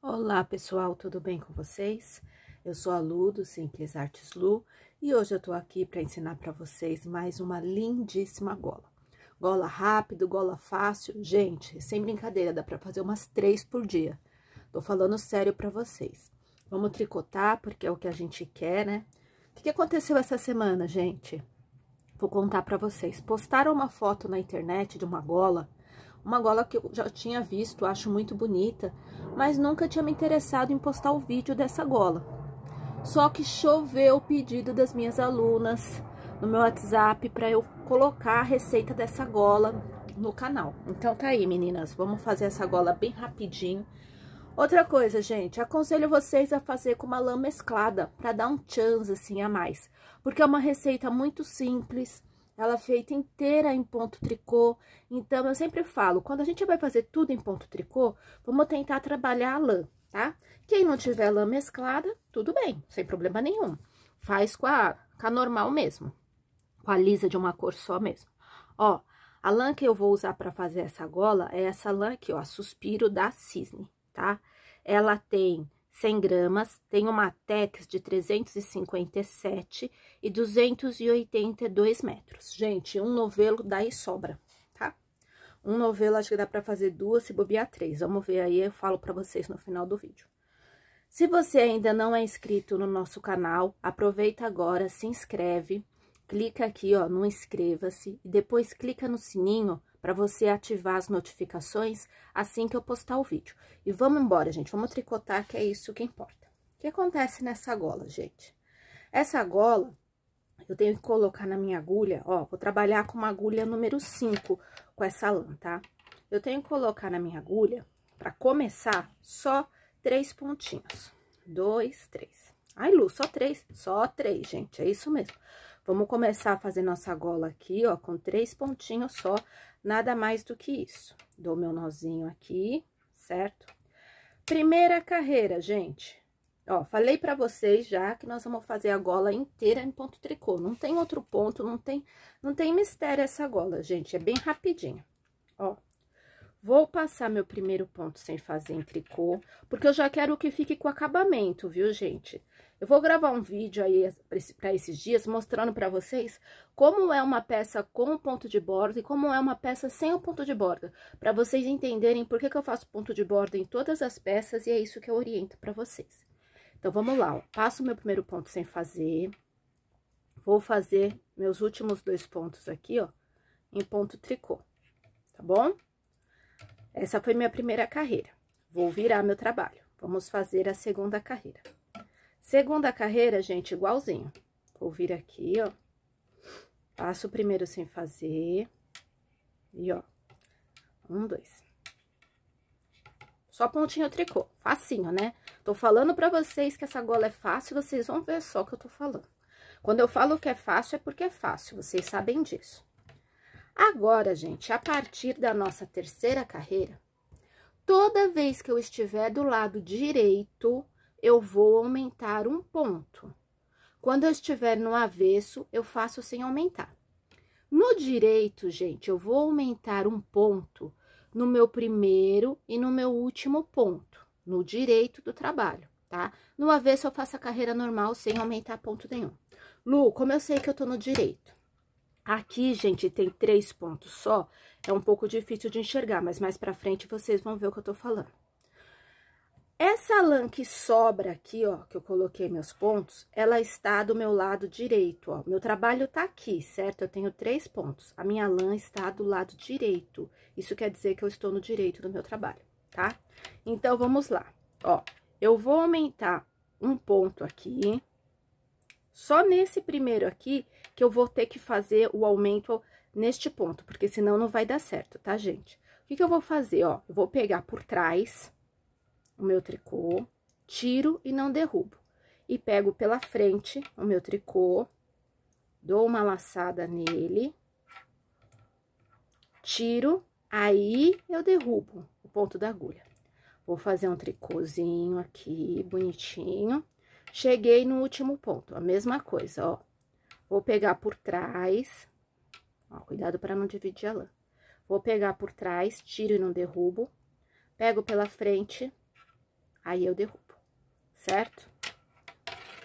Olá pessoal, tudo bem com vocês? Eu sou a Lu do Simples Artes Lu e hoje eu tô aqui para ensinar para vocês mais uma lindíssima gola. Gola rápido, gola fácil, gente, sem brincadeira, dá para fazer umas três por dia. Tô falando sério para vocês. Vamos tricotar porque é o que a gente quer, né? O que, aconteceu essa semana, gente? Vou contar para vocês. Postaram uma foto na internet de uma gola uma gola que eu já tinha visto, acho muito bonita, mas nunca tinha me interessado em postar o vídeo dessa gola. Só que choveu o pedido das minhas alunas no meu WhatsApp para eu colocar a receita dessa gola no canal. Então tá aí, meninas, vamos fazer essa gola bem rapidinho. Outra coisa, gente, aconselho vocês a fazer com uma lã mesclada para dar um chance assim a mais, porque é uma receita muito simples, ela é feita inteira em ponto tricô. Então, eu sempre falo, quando a gente vai fazer tudo em ponto tricô, vamos tentar trabalhar a lã, tá? Quem não tiver lã mesclada, tudo bem, sem problema nenhum. Faz com a, com a normal mesmo, com a lisa de uma cor só mesmo. Ó, a lã que eu vou usar para fazer essa gola é essa lã aqui, ó, Suspiro da Cisne, tá? Ela tem 100 gramas, tem uma Tex de 357 e 282 metros. Gente, um novelo dá e sobra, tá? Um novelo acho que dá para fazer duas, se bobear três. Vamos ver aí, eu falo para vocês no final do vídeo. Se você ainda não é inscrito no nosso canal, aproveita agora, se inscreve, clica aqui ó, no inscreva-se e depois clica no sininho para você ativar as notificações assim que eu postar o vídeo. E vamos embora, gente, vamos tricotar que é isso que importa. O que acontece nessa gola, gente? Essa gola, eu tenho que colocar na minha agulha, ó, vou trabalhar com uma agulha número 5 com essa lã, tá? Eu tenho que colocar na minha agulha, para começar, só três pontinhos. Dois, três. Ai, Lu, só três? Só três, gente, é isso mesmo. Vamos começar a fazer nossa gola aqui, ó, com três pontinhos só, nada mais do que isso. Dou meu nozinho aqui, certo? Primeira carreira, gente. Ó, falei pra vocês já que nós vamos fazer a gola inteira em ponto tricô. Não tem outro ponto, não tem, não tem mistério essa gola, gente. É bem rapidinho, ó. Vou passar meu primeiro ponto sem fazer em tricô, porque eu já quero que fique com acabamento, viu, gente? Gente. Eu vou gravar um vídeo aí para esses dias mostrando para vocês como é uma peça com ponto de borda e como é uma peça sem o ponto de borda, para vocês entenderem por que, que eu faço ponto de borda em todas as peças e é isso que eu oriento para vocês. Então, vamos lá, ó. passo meu primeiro ponto sem fazer, vou fazer meus últimos dois pontos aqui, ó, em ponto tricô, tá bom? Essa foi minha primeira carreira, vou virar meu trabalho, vamos fazer a segunda carreira. Segunda carreira, gente, igualzinho. Vou vir aqui, ó. Passo o primeiro sem fazer. E, ó. Um, dois. Só pontinho tricô. Facinho, né? Tô falando pra vocês que essa gola é fácil, vocês vão ver só o que eu tô falando. Quando eu falo que é fácil, é porque é fácil, vocês sabem disso. Agora, gente, a partir da nossa terceira carreira, toda vez que eu estiver do lado direito eu vou aumentar um ponto. Quando eu estiver no avesso, eu faço sem aumentar. No direito, gente, eu vou aumentar um ponto no meu primeiro e no meu último ponto, no direito do trabalho, tá? No avesso, eu faço a carreira normal sem aumentar ponto nenhum. Lu, como eu sei que eu tô no direito? Aqui, gente, tem três pontos só, é um pouco difícil de enxergar, mas mais pra frente vocês vão ver o que eu tô falando. Essa lã que sobra aqui, ó, que eu coloquei meus pontos, ela está do meu lado direito, ó. Meu trabalho tá aqui, certo? Eu tenho três pontos. A minha lã está do lado direito. Isso quer dizer que eu estou no direito do meu trabalho, tá? Então, vamos lá. Ó, eu vou aumentar um ponto aqui. Só nesse primeiro aqui que eu vou ter que fazer o aumento neste ponto, porque senão não vai dar certo, tá, gente? O que, que eu vou fazer, ó? Eu vou pegar por trás o meu tricô, tiro e não derrubo. E pego pela frente o meu tricô, dou uma laçada nele, tiro, aí eu derrubo o ponto da agulha. Vou fazer um tricôzinho aqui, bonitinho. Cheguei no último ponto, a mesma coisa, ó. Vou pegar por trás, ó, cuidado para não dividir a lã. Vou pegar por trás, tiro e não derrubo. Pego pela frente, Aí eu derrubo, certo?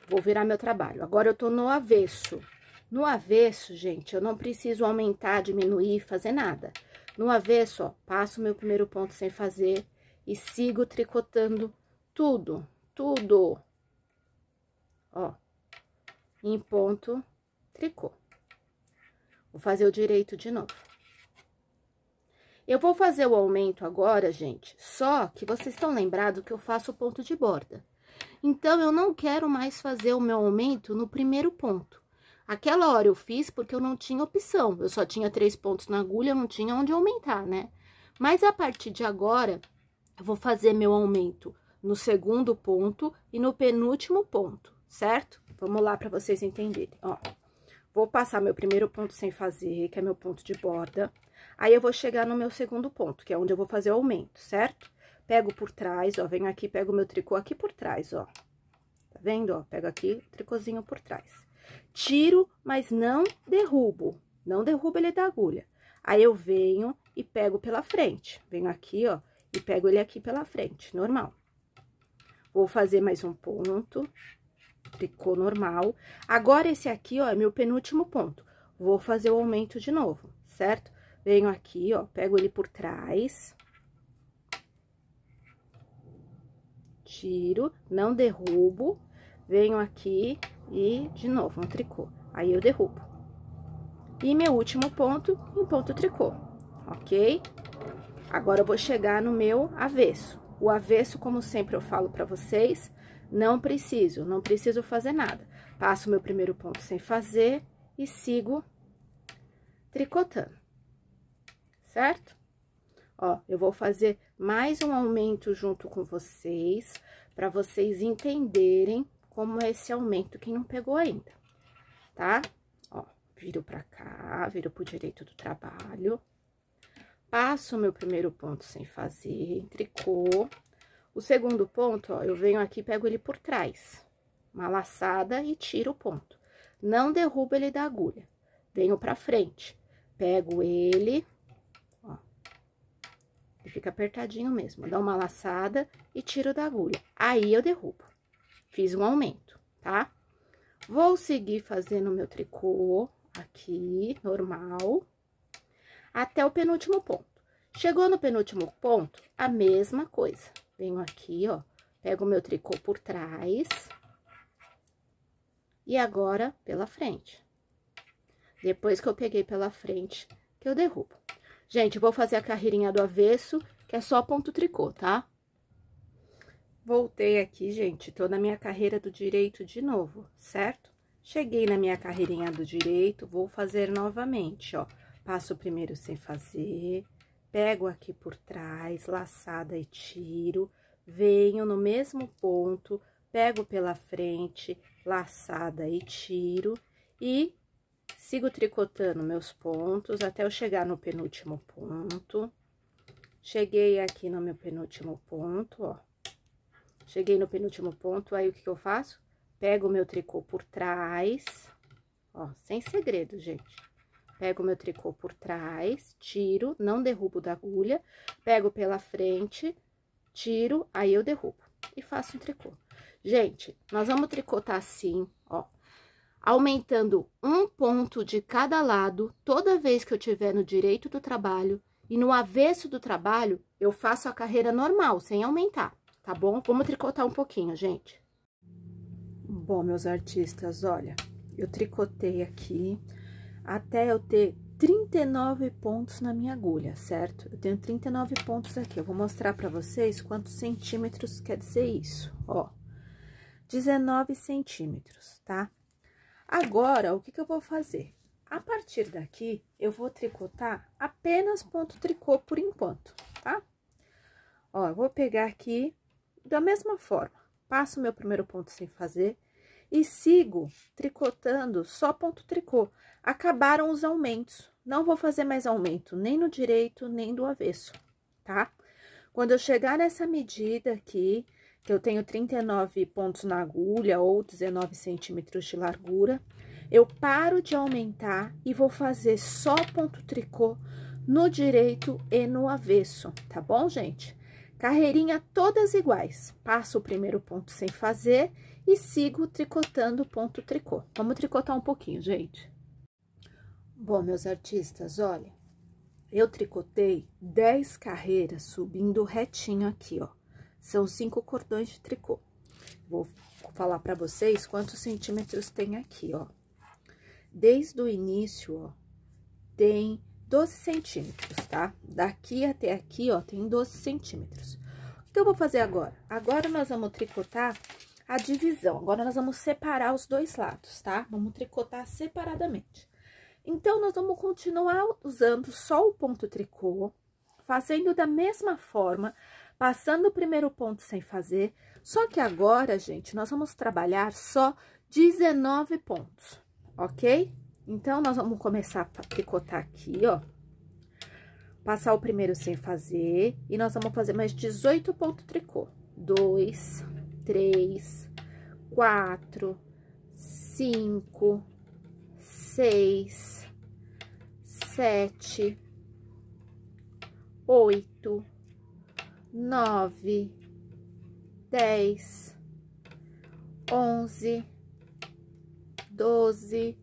Vou virar meu trabalho. Agora, eu tô no avesso. No avesso, gente, eu não preciso aumentar, diminuir, fazer nada. No avesso, ó, passo meu primeiro ponto sem fazer e sigo tricotando tudo, tudo. Ó, em ponto, tricô. Vou fazer o direito de novo. Eu vou fazer o aumento agora, gente, só que vocês estão lembrados que eu faço o ponto de borda. Então, eu não quero mais fazer o meu aumento no primeiro ponto. Aquela hora eu fiz porque eu não tinha opção, eu só tinha três pontos na agulha, não tinha onde aumentar, né? Mas a partir de agora, eu vou fazer meu aumento no segundo ponto e no penúltimo ponto, certo? Vamos lá para vocês entenderem, ó. Vou passar meu primeiro ponto sem fazer, que é meu ponto de borda. Aí, eu vou chegar no meu segundo ponto, que é onde eu vou fazer o aumento, certo? Pego por trás, ó, venho aqui, pego meu tricô aqui por trás, ó. Tá vendo, ó? Pego aqui, tricôzinho por trás. Tiro, mas não derrubo. Não derrubo ele é da agulha. Aí, eu venho e pego pela frente. Venho aqui, ó, e pego ele aqui pela frente, normal. Vou fazer mais um ponto, tricô normal. Agora, esse aqui, ó, é meu penúltimo ponto. Vou fazer o aumento de novo, certo? Venho aqui, ó, pego ele por trás. Tiro, não derrubo. Venho aqui e, de novo, um tricô. Aí, eu derrubo. E meu último ponto, um ponto tricô, ok? Agora, eu vou chegar no meu avesso. O avesso, como sempre eu falo pra vocês, não preciso, não preciso fazer nada. Passo meu primeiro ponto sem fazer e sigo tricotando certo? Ó, eu vou fazer mais um aumento junto com vocês, para vocês entenderem como é esse aumento, que não pegou ainda, tá? Ó, viro pra cá, viro pro direito do trabalho, passo o meu primeiro ponto sem fazer, tricô. O segundo ponto, ó, eu venho aqui, pego ele por trás, uma laçada e tiro o ponto. Não derrubo ele da agulha, venho pra frente, pego ele, fica apertadinho mesmo. Dá uma laçada e tiro da agulha. Aí eu derrubo. Fiz um aumento, tá? Vou seguir fazendo meu tricô aqui, normal, até o penúltimo ponto. Chegou no penúltimo ponto, a mesma coisa. Venho aqui, ó, pego o meu tricô por trás. E agora, pela frente. Depois que eu peguei pela frente, que eu derrubo. Gente, vou fazer a carreirinha do avesso, que é só ponto tricô, tá? Voltei aqui, gente, tô na minha carreira do direito de novo, certo? Cheguei na minha carreirinha do direito, vou fazer novamente, ó. Passo o primeiro sem fazer, pego aqui por trás, laçada e tiro, venho no mesmo ponto, pego pela frente, laçada e tiro, e Sigo tricotando meus pontos até eu chegar no penúltimo ponto. Cheguei aqui no meu penúltimo ponto, ó. Cheguei no penúltimo ponto, aí o que, que eu faço? Pego o meu tricô por trás, ó, sem segredo, gente. Pego o meu tricô por trás, tiro, não derrubo da agulha, pego pela frente, tiro, aí eu derrubo e faço um tricô. Gente, nós vamos tricotar assim, aumentando um ponto de cada lado toda vez que eu tiver no direito do trabalho e no avesso do trabalho eu faço a carreira normal, sem aumentar, tá bom? Vamos tricotar um pouquinho, gente. Bom, meus artistas, olha, eu tricotei aqui até eu ter 39 pontos na minha agulha, certo? Eu tenho 39 pontos aqui, eu vou mostrar pra vocês quantos centímetros quer dizer isso, ó. 19 centímetros, tá? Agora, o que, que eu vou fazer? A partir daqui, eu vou tricotar apenas ponto tricô por enquanto, tá? Ó, eu vou pegar aqui da mesma forma, passo meu primeiro ponto sem fazer e sigo tricotando só ponto tricô. Acabaram os aumentos, não vou fazer mais aumento nem no direito, nem do avesso, tá? Quando eu chegar nessa medida aqui, que eu tenho 39 pontos na agulha ou 19 centímetros de largura, eu paro de aumentar e vou fazer só ponto tricô no direito e no avesso, tá bom, gente? Carreirinha todas iguais. Passo o primeiro ponto sem fazer e sigo tricotando ponto tricô. Vamos tricotar um pouquinho, gente. Bom, meus artistas, olha, eu tricotei 10 carreiras subindo retinho aqui, ó. São cinco cordões de tricô. Vou falar para vocês quantos centímetros tem aqui, ó. Desde o início, ó, tem 12 centímetros, tá? Daqui até aqui, ó, tem 12 centímetros. O que eu vou fazer agora? Agora, nós vamos tricotar a divisão. Agora, nós vamos separar os dois lados, tá? Vamos tricotar separadamente. Então, nós vamos continuar usando só o ponto tricô, fazendo da mesma forma passando o primeiro ponto sem fazer. Só que agora, gente, nós vamos trabalhar só 19 pontos, ok? Então, nós vamos começar a picotar aqui, ó. Passar o primeiro sem fazer, e nós vamos fazer mais 18 pontos tricô. 2, 3, 4, 5, 6, 7, 8, nove, dez, onze, doze,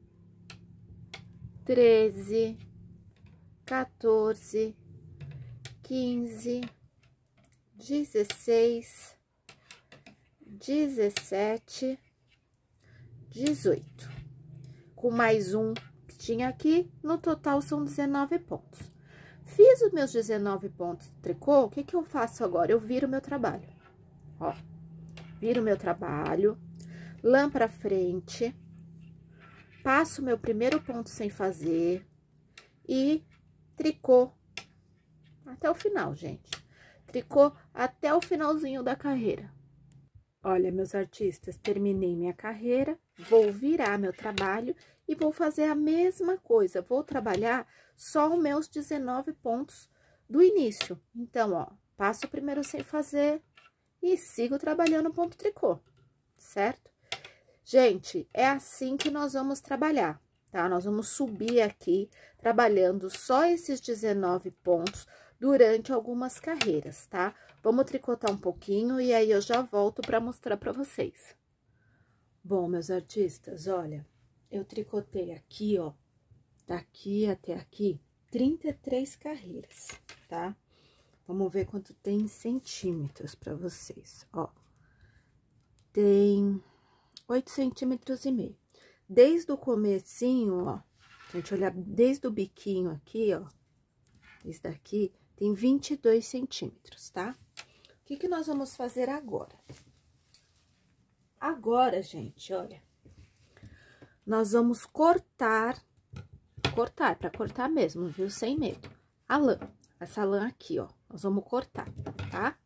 treze, quatorze, quinze, dezesseis, dezessete, dezoito. Com mais um que tinha aqui, no total são dezenove pontos. Fiz os meus 19 pontos de tricô, o que que eu faço agora? Eu viro meu trabalho, ó. Viro meu trabalho, lã pra frente, passo meu primeiro ponto sem fazer e tricô até o final, gente. Tricô até o finalzinho da carreira. Olha, meus artistas, terminei minha carreira, vou virar meu trabalho e vou fazer a mesma coisa. Vou trabalhar só os meus 19 pontos do início. Então, ó, passo o primeiro sem fazer e sigo trabalhando o ponto tricô, certo? Gente, é assim que nós vamos trabalhar, tá? Nós vamos subir aqui, trabalhando só esses 19 pontos durante algumas carreiras, tá? Vamos tricotar um pouquinho e aí eu já volto para mostrar para vocês. Bom, meus artistas, olha, eu tricotei aqui, ó, daqui até aqui, 33 carreiras, tá? Vamos ver quanto tem em centímetros para vocês, ó. Tem 8 centímetros e meio. Desde o comecinho, ó, a gente olhar desde o biquinho aqui, ó, esse daqui, tem 22 centímetros, tá? O que que nós vamos fazer agora? Agora, gente, olha, nós vamos cortar, cortar, pra cortar mesmo, viu? Sem medo. A lã, essa lã aqui, ó, nós vamos cortar, tá?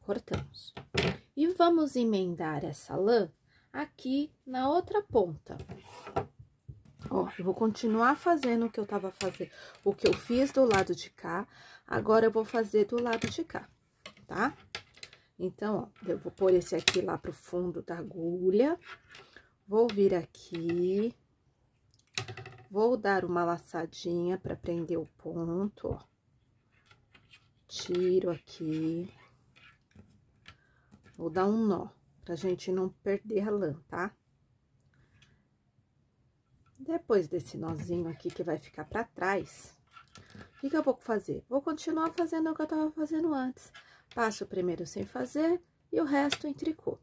Cortamos. E vamos emendar essa lã aqui na outra ponta. Ó, eu vou continuar fazendo o que eu tava fazendo, o que eu fiz do lado de cá, agora eu vou fazer do lado de cá, tá? Então, ó, eu vou pôr esse aqui lá pro fundo da agulha, Vou vir aqui, vou dar uma laçadinha para prender o ponto, ó. Tiro aqui. Vou dar um nó, pra gente não perder a lã, tá? Depois desse nozinho aqui que vai ficar pra trás, o que, que eu vou fazer? Vou continuar fazendo o que eu tava fazendo antes. Passo o primeiro sem fazer e o resto em tricô.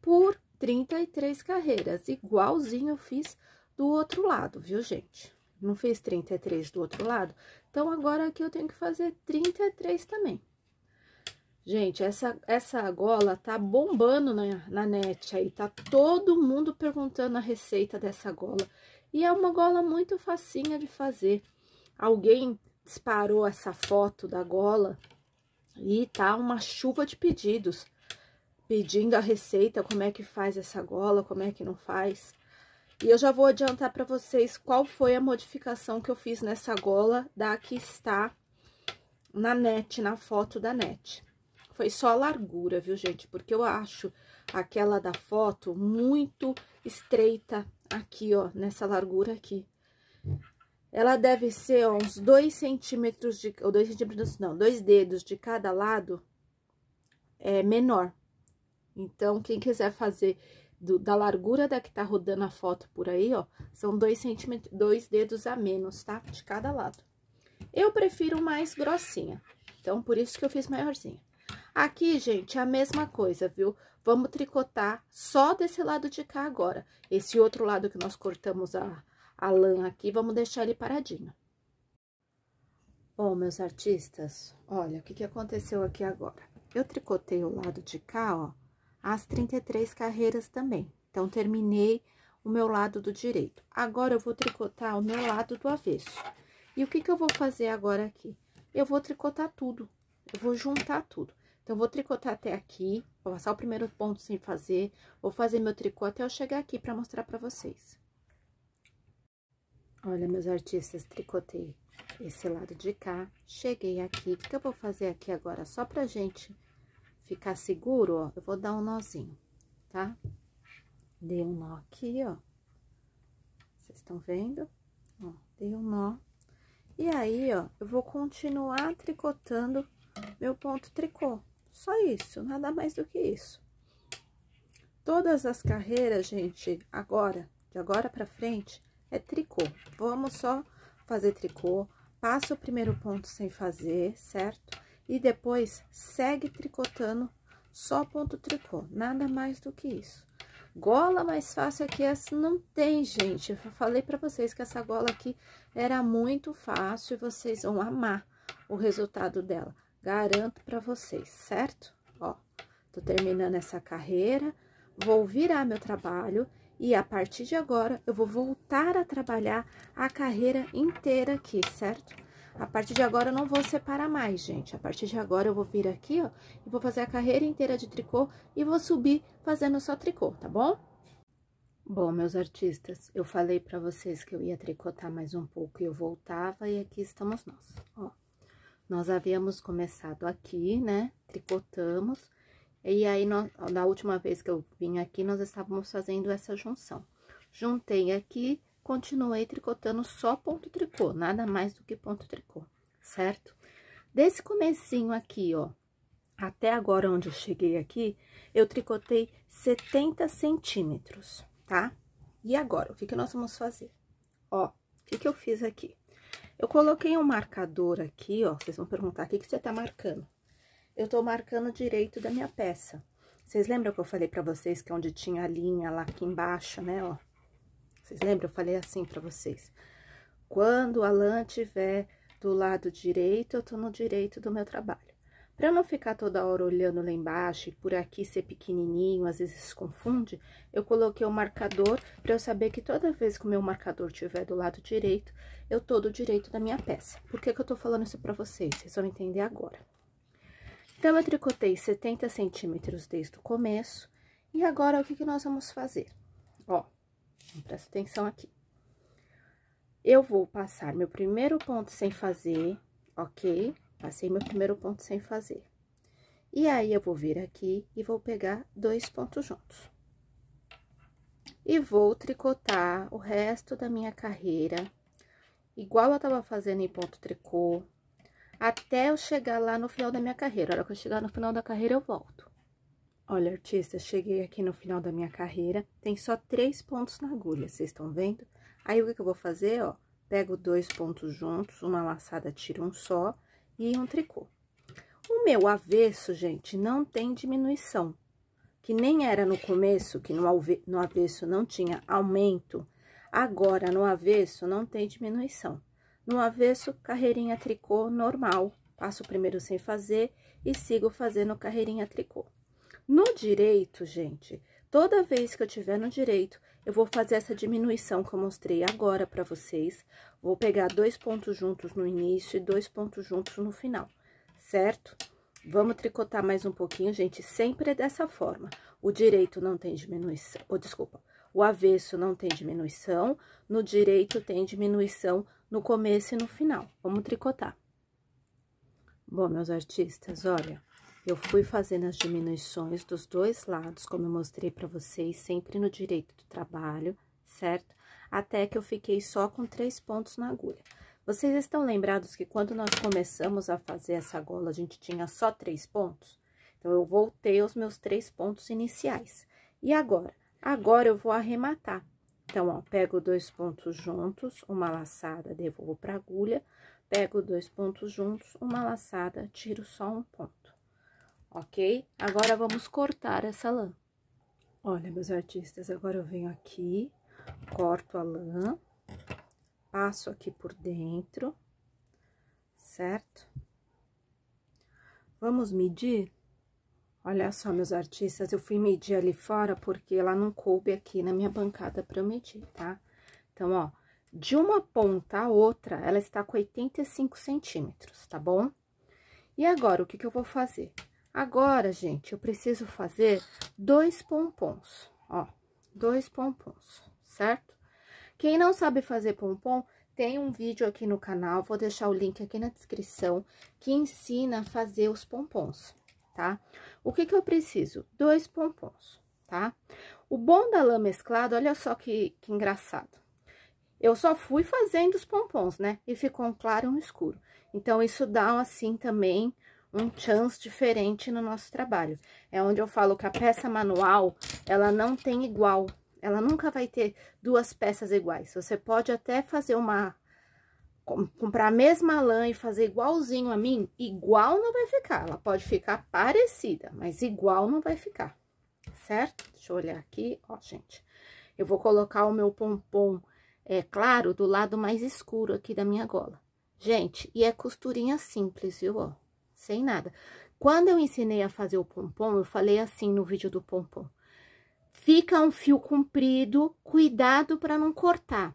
Por 33 carreiras, igualzinho eu fiz do outro lado, viu, gente? Não fiz 33 do outro lado? Então, agora aqui eu tenho que fazer 33 também. Gente, essa, essa gola tá bombando na, na net aí, tá todo mundo perguntando a receita dessa gola. E é uma gola muito facinha de fazer. Alguém disparou essa foto da gola e tá uma chuva de pedidos pedindo a receita, como é que faz essa gola, como é que não faz. E eu já vou adiantar para vocês qual foi a modificação que eu fiz nessa gola da que está na net, na foto da net. Foi só a largura, viu, gente? Porque eu acho aquela da foto muito estreita aqui, ó, nessa largura aqui. Ela deve ser ó, uns dois centímetros de... ou dois centímetros, não, dois dedos de cada lado é menor. Então, quem quiser fazer do, da largura da que tá rodando a foto por aí, ó, são dois, centímetros, dois dedos a menos, tá? De cada lado. Eu prefiro mais grossinha, então, por isso que eu fiz maiorzinha. Aqui, gente, é a mesma coisa, viu? Vamos tricotar só desse lado de cá agora. Esse outro lado que nós cortamos a, a lã aqui, vamos deixar ele paradinho. Bom, meus artistas, olha o que, que aconteceu aqui agora. Eu tricotei o lado de cá, ó as 33 carreiras também. Então, terminei o meu lado do direito. Agora, eu vou tricotar o meu lado do avesso. E o que que eu vou fazer agora aqui? Eu vou tricotar tudo, eu vou juntar tudo. Então, eu vou tricotar até aqui, vou passar o primeiro ponto sem fazer, vou fazer meu tricô até eu chegar aqui para mostrar para vocês. Olha, meus artistas, tricotei esse lado de cá, cheguei aqui. O que, que eu vou fazer aqui agora? Só pra gente ficar seguro, ó, eu vou dar um nozinho, tá? Dei um nó aqui, ó. Vocês estão vendo? Ó, dei um nó. E aí, ó, eu vou continuar tricotando meu ponto tricô. Só isso, nada mais do que isso. Todas as carreiras, gente, agora, de agora pra frente, é tricô. Vamos só fazer tricô, passa o primeiro ponto sem fazer, certo? E depois, segue tricotando só ponto tricô, nada mais do que isso. Gola mais fácil aqui, é essa não tem, gente. Eu falei pra vocês que essa gola aqui era muito fácil e vocês vão amar o resultado dela. Garanto pra vocês, certo? Ó, tô terminando essa carreira, vou virar meu trabalho e a partir de agora eu vou voltar a trabalhar a carreira inteira aqui, certo? A partir de agora, eu não vou separar mais, gente. A partir de agora, eu vou vir aqui, ó, e vou fazer a carreira inteira de tricô e vou subir fazendo só tricô, tá bom? Bom, meus artistas, eu falei pra vocês que eu ia tricotar mais um pouco e eu voltava, e aqui estamos nós, ó. Nós havíamos começado aqui, né, tricotamos, e aí, nós, na última vez que eu vim aqui, nós estávamos fazendo essa junção. Juntei aqui, continuei tricotando só ponto tricô, nada mais do que ponto tricô, certo? Desse comecinho aqui, ó, até agora onde eu cheguei aqui, eu tricotei 70 centímetros, tá? E agora, o que, que nós vamos fazer? Ó, o que, que eu fiz aqui? Eu coloquei um marcador aqui, ó, vocês vão perguntar, o que, que você tá marcando? Eu tô marcando direito da minha peça. Vocês lembram que eu falei pra vocês que é onde tinha a linha lá aqui embaixo, né, ó? Vocês lembram? Eu falei assim para vocês. Quando a lã tiver do lado direito, eu tô no direito do meu trabalho. Para não ficar toda hora olhando lá embaixo e por aqui ser pequenininho, às vezes se confunde, eu coloquei o um marcador para eu saber que toda vez que o meu marcador estiver do lado direito, eu tô do direito da minha peça. Por que, que eu tô falando isso para vocês? Vocês vão entender agora. Então, eu tricotei 70 centímetros desde o começo. E agora, o que, que nós vamos fazer? Ó, Assim, presta atenção aqui. Eu vou passar meu primeiro ponto sem fazer, ok? Passei meu primeiro ponto sem fazer. E aí, eu vou vir aqui e vou pegar dois pontos juntos. E vou tricotar o resto da minha carreira, igual eu tava fazendo em ponto tricô, até eu chegar lá no final da minha carreira. A hora que eu chegar no final da carreira, eu volto. Olha, artista, cheguei aqui no final da minha carreira, tem só três pontos na agulha, hum. vocês estão vendo? Aí, o que, que eu vou fazer, ó? Pego dois pontos juntos, uma laçada, tiro um só e um tricô. O meu avesso, gente, não tem diminuição, que nem era no começo, que no avesso não tinha aumento, agora no avesso não tem diminuição. No avesso, carreirinha tricô normal, passo o primeiro sem fazer e sigo fazendo carreirinha tricô. No direito, gente, toda vez que eu tiver no direito, eu vou fazer essa diminuição que eu mostrei agora para vocês. Vou pegar dois pontos juntos no início e dois pontos juntos no final, certo? Vamos tricotar mais um pouquinho, gente, sempre é dessa forma. O direito não tem diminuição, ou oh, desculpa, o avesso não tem diminuição, no direito tem diminuição no começo e no final. Vamos tricotar. Bom, meus artistas, olha... Eu fui fazendo as diminuições dos dois lados, como eu mostrei pra vocês, sempre no direito do trabalho, certo? Até que eu fiquei só com três pontos na agulha. Vocês estão lembrados que quando nós começamos a fazer essa gola, a gente tinha só três pontos? Então, eu voltei aos meus três pontos iniciais. E agora? Agora, eu vou arrematar. Então, ó, pego dois pontos juntos, uma laçada, devolvo pra agulha, pego dois pontos juntos, uma laçada, tiro só um ponto ok? Agora, vamos cortar essa lã. Olha, meus artistas, agora eu venho aqui, corto a lã, passo aqui por dentro, certo? Vamos medir? Olha só, meus artistas, eu fui medir ali fora porque ela não coube aqui na minha bancada para eu medir, tá? Então, ó, de uma ponta a outra, ela está com 85 centímetros, tá bom? E agora, o que, que eu vou fazer? Agora, gente, eu preciso fazer dois pompons, ó, dois pompons, certo? Quem não sabe fazer pompom, tem um vídeo aqui no canal, vou deixar o link aqui na descrição, que ensina a fazer os pompons, tá? O que que eu preciso? Dois pompons, tá? O bom da lã mesclada, olha só que, que engraçado. Eu só fui fazendo os pompons, né? E ficou um claro e um escuro. Então, isso dá, assim, também um chance diferente no nosso trabalho. É onde eu falo que a peça manual, ela não tem igual. Ela nunca vai ter duas peças iguais. Você pode até fazer uma... Comprar a mesma lã e fazer igualzinho a mim, igual não vai ficar. Ela pode ficar parecida, mas igual não vai ficar, certo? Deixa eu olhar aqui, ó, gente. Eu vou colocar o meu pompom é, claro do lado mais escuro aqui da minha gola. Gente, e é costurinha simples, viu, ó sem nada. Quando eu ensinei a fazer o pompom, eu falei assim no vídeo do pompom. Fica um fio comprido, cuidado para não cortar.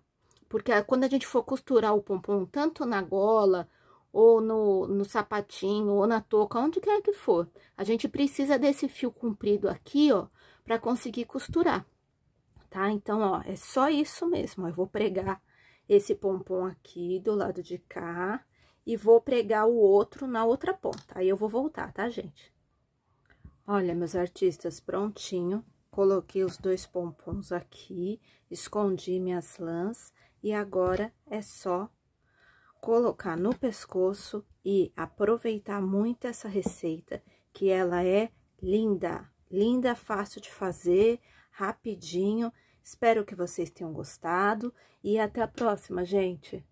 Porque ah, quando a gente for costurar o pompom, tanto na gola, ou no, no sapatinho, ou na touca, onde quer que for, a gente precisa desse fio comprido aqui, ó, para conseguir costurar, tá? Então, ó, é só isso mesmo. Eu vou pregar esse pompom aqui do lado de cá e vou pregar o outro na outra ponta. Aí eu vou voltar, tá, gente? Olha, meus artistas, prontinho. Coloquei os dois pompons aqui, escondi minhas lãs e agora é só colocar no pescoço e aproveitar muito essa receita, que ela é linda, linda, fácil de fazer, rapidinho. Espero que vocês tenham gostado e até a próxima, gente!